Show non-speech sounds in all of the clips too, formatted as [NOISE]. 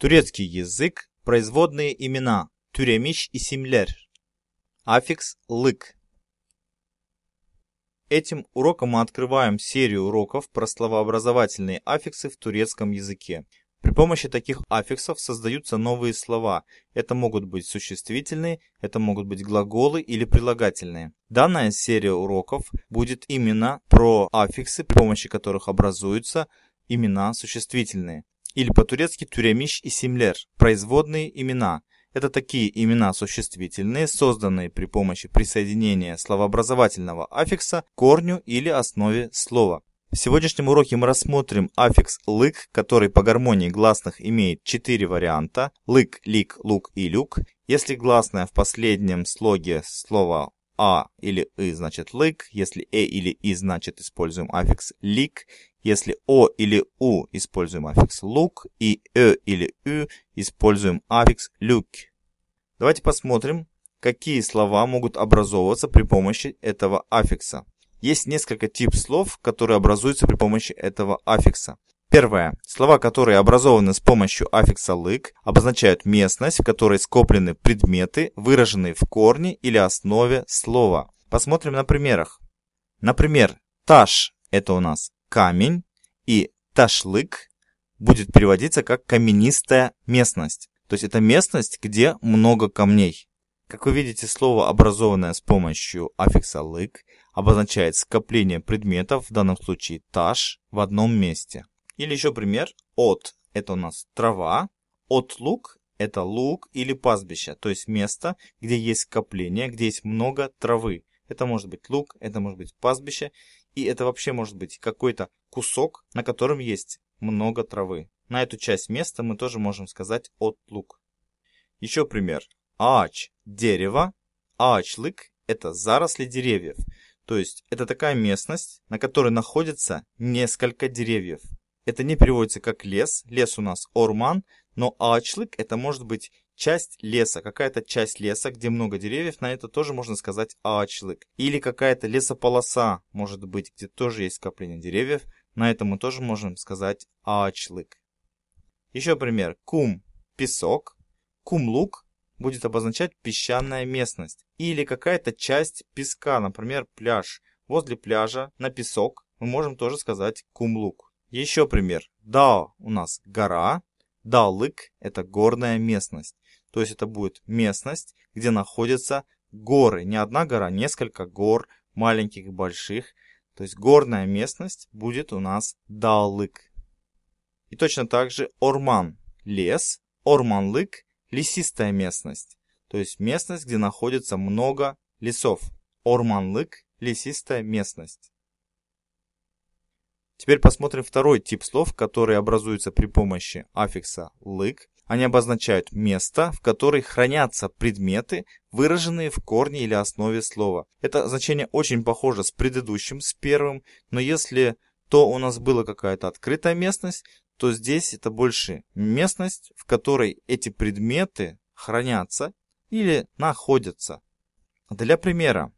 Турецкий язык. Производные имена. Тюремиш и Симлер. Аффикс «лык». Этим уроком мы открываем серию уроков про словообразовательные аффиксы в турецком языке. При помощи таких аффиксов создаются новые слова. Это могут быть существительные, это могут быть глаголы или прилагательные. Данная серия уроков будет именно про аффиксы, при помощи которых образуются имена существительные или по-турецки тюремиш и симлер производные имена. Это такие имена существительные, созданные при помощи присоединения словообразовательного аффикса к корню или основе слова. В сегодняшнем уроке мы рассмотрим аффикс «лык», который по гармонии гласных имеет четыре варианта – «лык», «лик», «лук» и «люк». Если гласное в последнем слоге слова а или и значит лык, если э или и значит используем аффикс лик, если о или у используем аффикс лук и э или ю используем аффикс люк. Давайте посмотрим, какие слова могут образовываться при помощи этого аффикса. Есть несколько тип слов, которые образуются при помощи этого аффикса. Первое. Слова, которые образованы с помощью аффикса «лык», обозначают местность, в которой скоплены предметы, выраженные в корне или основе слова. Посмотрим на примерах. Например, «таш» – это у нас камень, и «ташлык» будет переводиться как «каменистая местность». То есть это местность, где много камней. Как вы видите, слово, образованное с помощью аффикса «лык», обозначает скопление предметов, в данном случае «таш», в одном месте. Или еще пример. От – это у нас трава. От лук – это луг или пастбище, то есть место, где есть скопление, где есть много травы. Это может быть луг, это может быть пастбище, и это вообще может быть какой-то кусок, на котором есть много травы. На эту часть места мы тоже можем сказать от лук. Еще пример. Ач – дерево, ач лык это заросли деревьев. То есть это такая местность, на которой находится несколько деревьев это не переводится как лес, лес у нас орман, но ачлык это может быть часть леса, какая-то часть леса, где много деревьев, на это тоже можно сказать ачлык. Или какая-то лесополоса, может быть, где тоже есть скопление деревьев, на это мы тоже можем сказать ачлык. Еще пример. Кум – песок, кумлук будет обозначать песчаная местность или какая-то часть песка, например, пляж. Возле пляжа на песок мы можем тоже сказать кумлук. Еще пример. Дао у нас гора, даолык – это горная местность. То есть это будет местность, где находятся горы. Не одна гора, а несколько гор, маленьких, больших. То есть горная местность будет у нас даолык. И точно так же орман – лес, орманлык – лесистая местность. То есть местность, где находится много лесов. Орманлык – лесистая местность. Теперь посмотрим второй тип слов, которые образуются при помощи аффикса «лык». Они обозначают место, в которой хранятся предметы, выраженные в корне или основе слова. Это значение очень похоже с предыдущим, с первым, но если то у нас была какая-то открытая местность, то здесь это больше местность, в которой эти предметы хранятся или находятся. Для примера,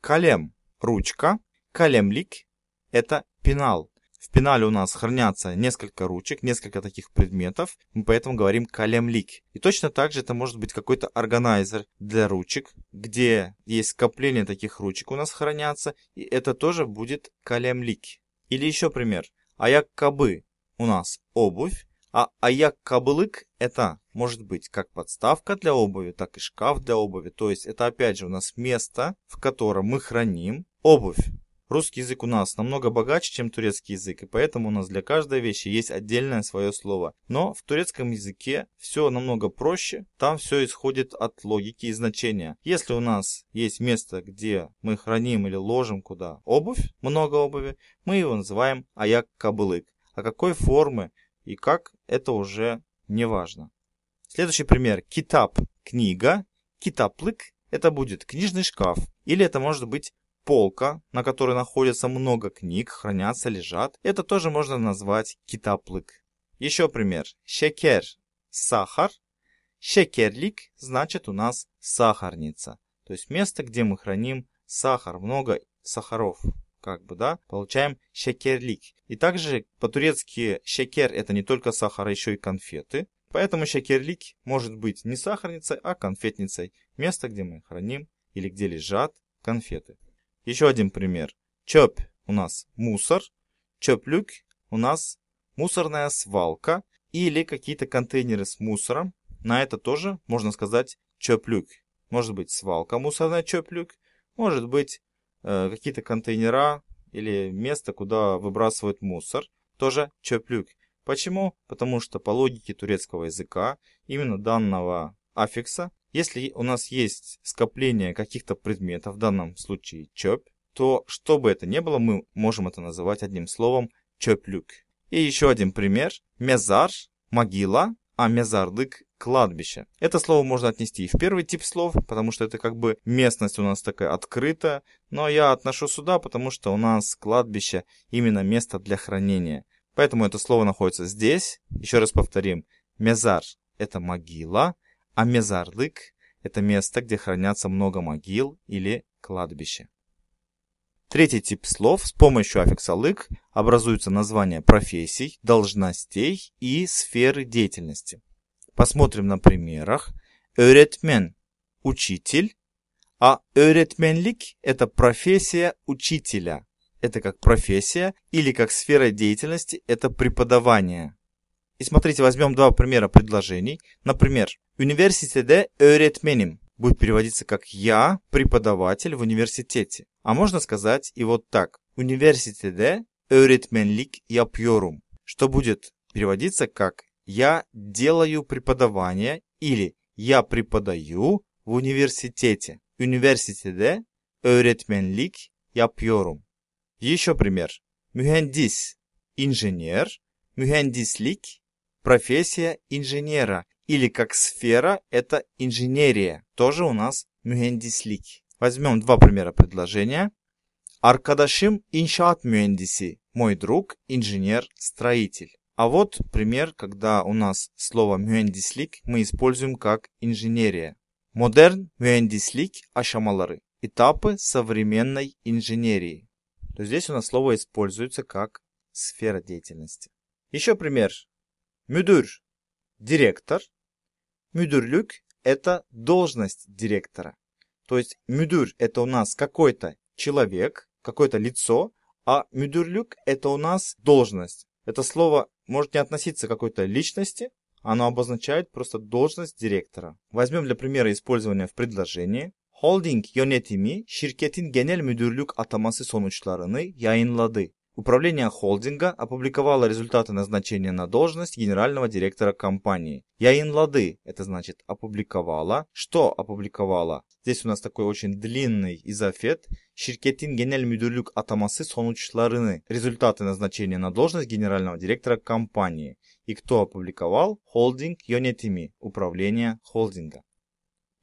калем – ручка, калемлик – это пенал. В пенале у нас хранятся несколько ручек, несколько таких предметов, мы поэтому говорим калямлик. И точно так же это может быть какой-то органайзер для ручек, где есть скопление таких ручек у нас хранятся, и это тоже будет калямлик. Или еще пример. Аяккабы у нас обувь, а аяккабылык это может быть как подставка для обуви, так и шкаф для обуви. То есть это опять же у нас место, в котором мы храним обувь. Русский язык у нас намного богаче, чем турецкий язык, и поэтому у нас для каждой вещи есть отдельное свое слово. Но в турецком языке все намного проще, там все исходит от логики и значения. Если у нас есть место, где мы храним или ложим куда обувь, много обуви, мы его называем аяк кабылык. А какой формы и как, это уже не важно. Следующий пример. Китап – книга. Китаплык – это будет книжный шкаф. Или это может быть полка, на которой находится много книг, хранятся, лежат. Это тоже можно назвать китаплык. Еще пример. Шекер – сахар. Шекерлик – значит у нас сахарница. То есть место, где мы храним сахар, много сахаров. Как бы, да, получаем шекерлик. И также по-турецки шекер это не только сахар, а еще и конфеты. Поэтому шекерлик может быть не сахарницей, а конфетницей. Место, где мы храним или где лежат конфеты. Еще один пример. Чоп у нас мусор, чоплюк у нас мусорная свалка или какие-то контейнеры с мусором. На это тоже можно сказать чоплюк. Может быть свалка мусорная чоплюк, может быть э, какие-то контейнера или место, куда выбрасывают мусор, тоже чоплюк. Почему? Потому что по логике турецкого языка именно данного аффикса если у нас есть скопление каких-то предметов, в данном случае чоп, то что бы это ни было, мы можем это называть одним словом чоплюк. И еще один пример. Мезар – могила, а мезардык – кладбище. Это слово можно отнести и в первый тип слов, потому что это как бы местность у нас такая открытая, но я отношу сюда, потому что у нас кладбище именно место для хранения. Поэтому это слово находится здесь. Еще раз повторим. Мезар – это могила – а мезарлык – это место, где хранятся много могил или кладбище. Третий тип слов с помощью аффикса «лык» образуются названия профессий, должностей и сферы деятельности. Посмотрим на примерах. Öğretmen – учитель, а öğretmenlik – это профессия учителя. Это как профессия или как сфера деятельности – это преподавание. И смотрите, возьмем два примера предложений. Например, университете öğretmenim будет переводиться как «я преподаватель в университете». А можно сказать и вот так. Университете öğretmenlik yapıyorum, что будет переводиться как «я делаю преподавание» или «я преподаю в университете». Университете öğretmenlik yapıyorum. Еще пример. Mühendis – инженер, mühendislik профессия инженера, или как сфера – это инженерия. Тоже у нас mühendislik. Возьмем два примера предложения. Аркадашим Иншат mühendisi. Мой друг – инженер-строитель. А вот пример, когда у нас слово mühendislik мы используем как инженерия. Модерн mühendislik ашамалары Этапы современной инженерии. То здесь у нас слово используется как сфера деятельности. Еще пример. Müdür, директор. Müdürlük – это должность директора. То есть müdür – это у нас какой-то человек, какое-то лицо, а müdürlük – это у нас должность. Это слово может не относиться к какой-то личности, оно обозначает просто должность директора. Возьмем для примера использование в предложении. Holding yönetimi şirketin genel müdürlük ataması sonuçlarını yayınladı. Управление холдинга опубликовало результаты назначения на должность генерального директора компании. Яин Лады, это значит опубликовала. Что опубликовала? Здесь у нас такой очень длинный изофет. Şirketin genel müdürlük ataması sonuçlarını. Результаты назначения на должность генерального директора компании. И кто опубликовал? Холдинг Йонетими. управление холдинга.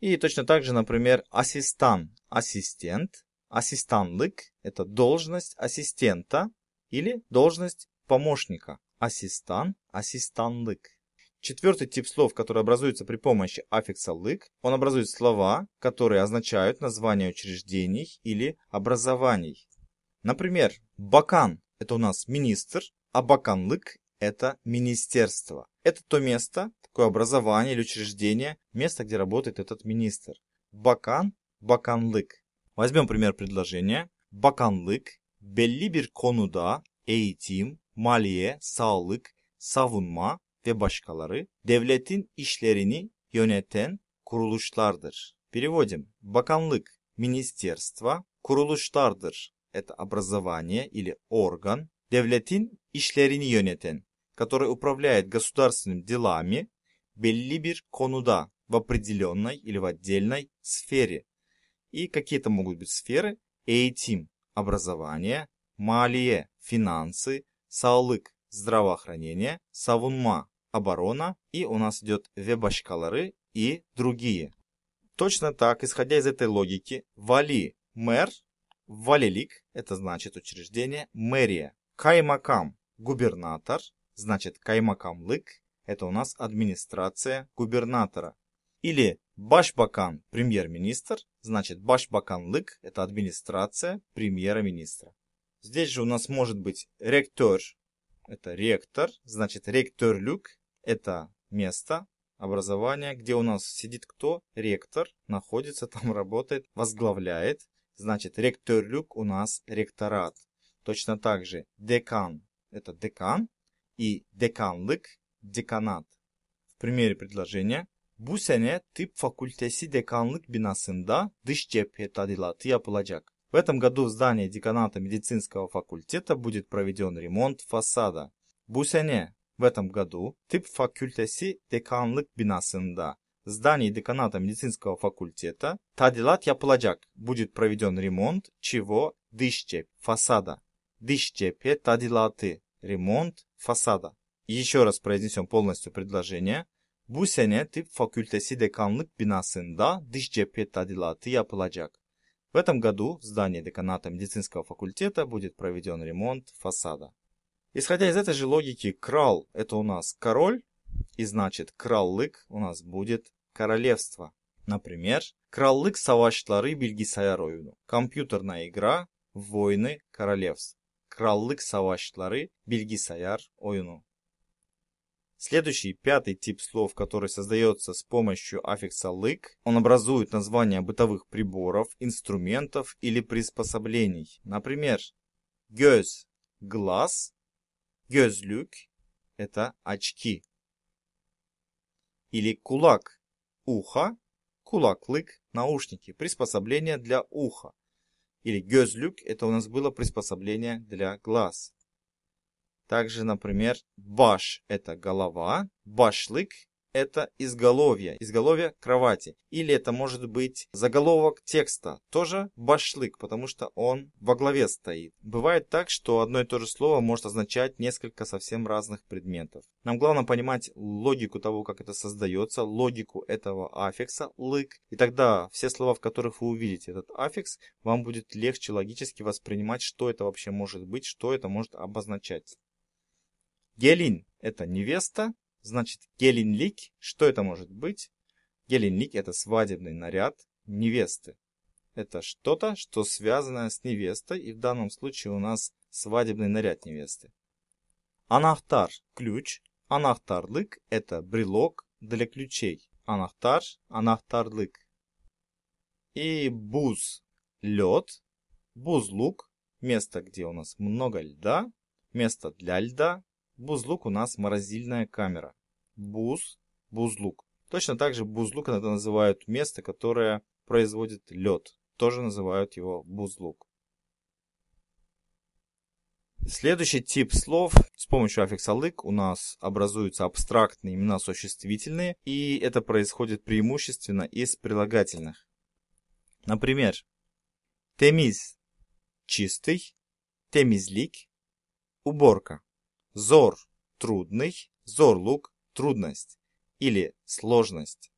И точно так же, например, ассистан, ассистент, ассистантлык, это должность ассистента, или должность помощника, ассистан, ассистанлык. Четвертый тип слов, который образуется при помощи аффикса «лык», он образует слова, которые означают название учреждений или образований. Например, «бакан» – это у нас министр, а «баканлык» – это министерство. Это то место, такое образование или учреждение, место, где работает этот министр. «Бакан» – «баканлык». Возьмем пример предложения. «Баканлык belli bir konuda eğitim, maliye, sağlık, savunma ve başkaları devletin işlerini yöneten kuruluşlardır. Переводим. Bakanlık, ministerstva, kuruluşlardır. Это образование или орган, devletin işlerini yöneten, который управляет государственными делами, belli bir konuda, в определенной или в отдельной сфере. И какие-то могут быть сферы, eğitim, образование, Маалие – финансы, Саалык – здравоохранение, Савунма – оборона, и у нас идет Вебашкалары и другие. Точно так, исходя из этой логики, Вали – мэр, Валилик – это значит учреждение, мэрия, Каймакам – губернатор, значит Каймакамлык – это у нас администрация губернатора, или башбакан – премьер-министр, значит башбаканлык – это администрация премьера-министра. Здесь же у нас может быть ректор – это ректор, значит ректор-люк это место, образования, где у нас сидит кто? Ректор, находится [LAUGHS] там, работает, возглавляет. Значит, ректор у нас ректорат. Точно так же декан – это декан и деканлык деканат. В примере предложения Bu sene Tıp Fakültesi Dekanlık binasında дыш cephe tadilatı yapılacak. В этом году в здании деканата медицинского факультета будет проведен ремонт фасада. Bu в этом году тип Fakültesi деканлык binasında в здании деканата медицинского факультета Тадилат Япалачак будет проведен ремонт чего дышчеп фасада. Дышчепе Тадилаты ремонт фасада. Еще раз произнесем полностью предложение. Bu sene Tıp Fakültesi Dekanlık Binasında Дыш cephe tadilatı yapılacak. В этом году в здании деканата медицинского факультета будет проведен ремонт фасада. Исходя из этой же логики, крал – это у нас король, и значит краллык у нас будет королевство. Например, краллык savaşları bilgisayar oyunu. Компьютерная игра «Войны королевств». Краллык savaşları bilgisayar ойну. Следующий, пятый тип слов, который создается с помощью аффикса «лык», он образует названия бытовых приборов, инструментов или приспособлений. Например, «гёз» – глаз, «гёзлюк» – это очки. Или «кулак» – ухо, кулаклык наушники, приспособление для уха. Или «гёзлюк» – это у нас было приспособление для глаз. Также, например, баш – это голова, башлык – это изголовье, изголовье кровати. Или это может быть заголовок текста, тоже башлык, потому что он во главе стоит. Бывает так, что одно и то же слово может означать несколько совсем разных предметов. Нам главное понимать логику того, как это создается, логику этого аффикса «лык». И тогда все слова, в которых вы увидите этот аффикс, вам будет легче логически воспринимать, что это вообще может быть, что это может обозначать. Гелин – это невеста, значит гелинлик, что это может быть? Гелинлик – это свадебный наряд невесты. Это что-то, что связано с невестой, и в данном случае у нас свадебный наряд невесты. Анахтар – ключ, анахтарлык – это брелок для ключей. Анахтар – анахтарлык. И буз – лед, бузлук – место, где у нас много льда, место для льда, Бузлук у нас морозильная камера. Буз, бузлук. Точно так же бузлук иногда называют место, которое производит лед. Тоже называют его бузлук. Следующий тип слов. С помощью аффикса «лык» у нас образуются абстрактные имена существительные, и это происходит преимущественно из прилагательных. Например, «темиз» – чистый, «темизлик» – уборка. Зор – трудный, зорлук – трудность или сложность.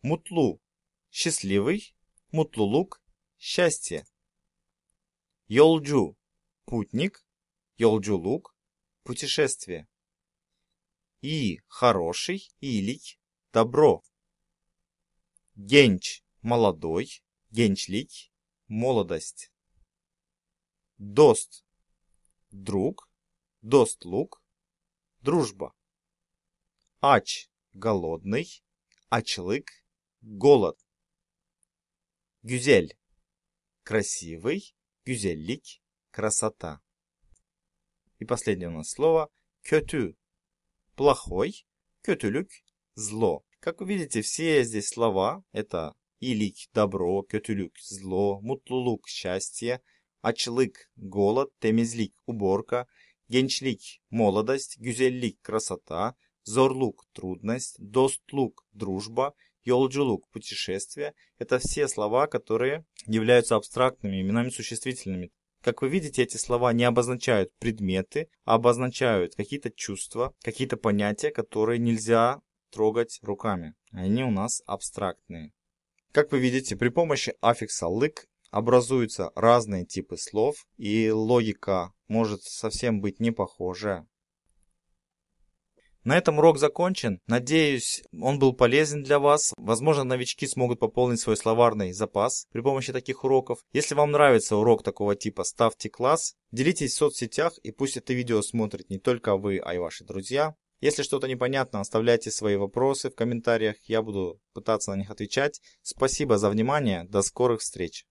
Мутлу – счастливый, мутлулук – счастье. Йолджу – путник, йолджулук – путешествие. И – хороший, или – добро. Генч – молодой, генчлик – молодость. Дост – друг, Дост-лук – дружба. Ач – голодный, ачлык – голод. Гюзель – красивый, гюзеллик – красота. И последнее у нас слово кёту плохой, «кетюлюк» – зло. Как вы видите, все здесь слова – это «илик» – добро, «кетюлюк» – зло, «мутлулук» – счастье, «ачлык» – голод, «темизлик» – уборка – gençlik, молодость, güzellik, красота, зорлук, трудность, достлук, дружба, Йолджулук, путешествие – это все слова, которые являются абстрактными именами существительными. Как вы видите, эти слова не обозначают предметы, а обозначают какие-то чувства, какие-то понятия, которые нельзя трогать руками. Они у нас абстрактные. Как вы видите, при помощи аффикса «лык» образуются разные типы слов, и логика может совсем быть не похожая. На этом урок закончен. Надеюсь, он был полезен для вас. Возможно, новички смогут пополнить свой словарный запас при помощи таких уроков. Если вам нравится урок такого типа, ставьте класс, делитесь в соцсетях и пусть это видео смотрит не только вы, а и ваши друзья. Если что-то непонятно, оставляйте свои вопросы в комментариях, я буду пытаться на них отвечать. Спасибо за внимание, до скорых встреч!